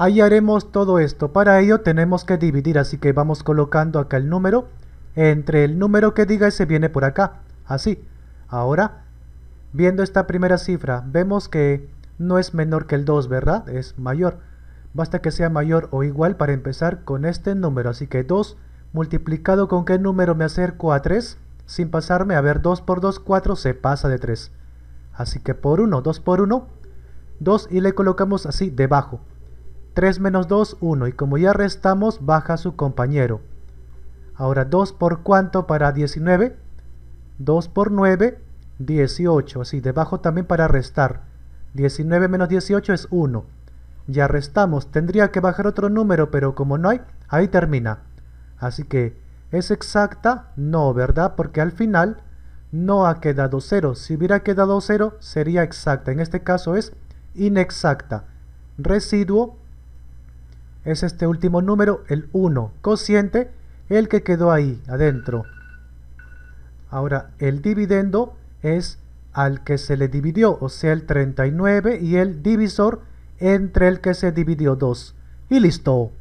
Ahí haremos todo esto. Para ello tenemos que dividir, así que vamos colocando acá el número. Entre el número que diga ese viene por acá. Así. Ahora, viendo esta primera cifra, vemos que no es menor que el 2, ¿verdad? Es mayor. Basta que sea mayor o igual para empezar con este número. Así que 2 multiplicado con qué número me acerco a 3. Sin pasarme, a ver, 2 por 2, 4, se pasa de 3. Así que por 1, 2 por 1, 2 y le colocamos así debajo. 3 menos 2, 1. Y como ya restamos, baja su compañero. Ahora, 2 por cuánto para 19? 2 por 9, 18. Así, debajo también para restar. 19 menos 18 es 1. Ya restamos. Tendría que bajar otro número, pero como no hay, ahí termina. Así que, ¿es exacta? No, ¿verdad? Porque al final no ha quedado 0. Si hubiera quedado 0, sería exacta. En este caso es inexacta. Residuo es este último número, el 1 cociente, el que quedó ahí adentro. Ahora, el dividendo es al que se le dividió, o sea, el 39 y el divisor entre el que se dividió 2. Y listo.